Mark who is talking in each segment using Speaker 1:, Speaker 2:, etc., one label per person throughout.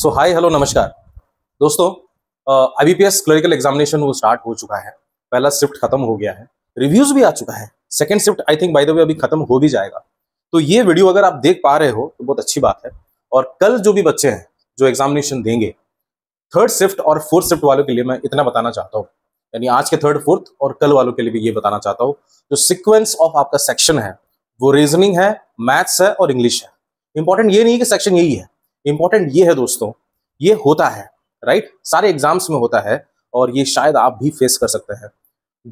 Speaker 1: सो हाय hello नमस्कार दोस्तों I B clerical examination वो स्टार्ट हो चुका है पहला शिफ्ट खत्म हो गया है रिव्यूज भी आ चुका है second shift I think by the way अभी खत्म हो भी जाएगा तो ये वीडियो अगर आप देख पा रहे हो तो बहुत अच्छी बात है और कल जो भी बच्चे हैं जो एग्जामिनेशन देंगे थर्ड शिफ्ट और फोर्थ शिफ्ट वालों के लिए मैं इतना बताना चाहता हूँ यानी आज के थर्ड फोर्थ और कल वालों के लिए भी ये बताना चाहता हूँ जो सिक्वेंस ऑफ आपका सेक्शन है वो रीजनिंग है मैथ्स है और इंग्लिश है इंपॉर्टेंट ये नहीं कि सेक्शन यही है इंपॉर्टेंट ये है दोस्तों ये होता है राइट सारे एग्जाम्स में होता है और ये शायद आप भी फेस कर सकते हैं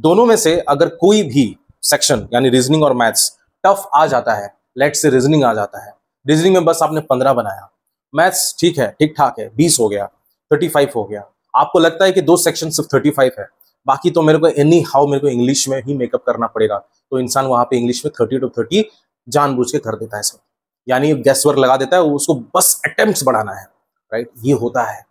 Speaker 1: दोनों में से अगर कोई भी सेक्शन यानी रीजनिंग और मैथ्स टफ आ जाता है लेट से रीजनिंग आ जाता है रीजनिंग में बस आपने पंद्रह बनाया मैथ्स ठीक है ठीक ठाक है बीस हो गया थर्टी फाइव हो गया आपको लगता है कि दो सेक्शन सिर्फ थर्टी फाइव है बाकी तो मेरे को एनी हाउ मेरे को इंग्लिश में ही मेकअप करना पड़ेगा तो इंसान वहां पे इंग्लिश में थर्टी टू थर्टी जानबूझ के कर देता है सब यानी गैस वर्क लगा देता है उसको बस अटेम्प्ट बढ़ाना है राइट ये होता है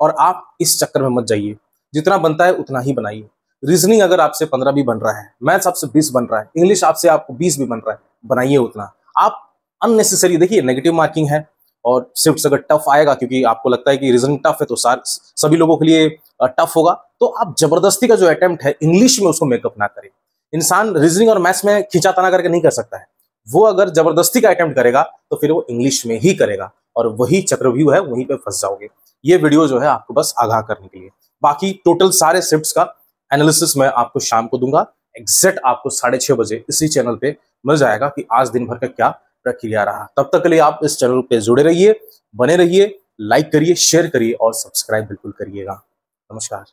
Speaker 1: और आप इस चक्कर में मत जाइए जितना बनता है उतना ही बनाइए रीजनिंग अगर आपसे पंद्रह भी बन रहा है मैथ्स आपसे बीस बन रहा है इंग्लिश आपसे आपको बीस भी बन रहा है बनाइए उतना आप अननेसेसरी देखिए नेगेटिव मार्किंग है और स्विफ्ट अगर टफ आएगा क्योंकि आपको लगता है कि रीजनिंग टफ है तो सार सभी लोगों के लिए टफ होगा तो आप जबरदस्ती का जो अटेम्प्ट है इंग्लिश में उसको मेकअप ना करें इंसान रीजनिंग और मैथ्स में खींचा तना करके नहीं कर सकता है वो अगर जबरदस्ती का अटेम्प्ट करेगा तो फिर वो इंग्लिश में ही करेगा और वही चक्रव्यू है वहीं पे फंस जाओगे ये वीडियो जो है आपको बस आगाह करने के लिए बाकी टोटल सारे शिफ्ट का एनालिसिस मैं आपको शाम को दूंगा एग्जैक्ट आपको साढ़े छह बजे इसी चैनल पे मिल जाएगा कि आज दिन भर का क्या प्रक्रिया रहा तब तक के लिए आप इस चैनल पे जुड़े रहिए बने रहिए लाइक करिए शेयर करिए और सब्सक्राइब बिल्कुल करिएगा नमस्कार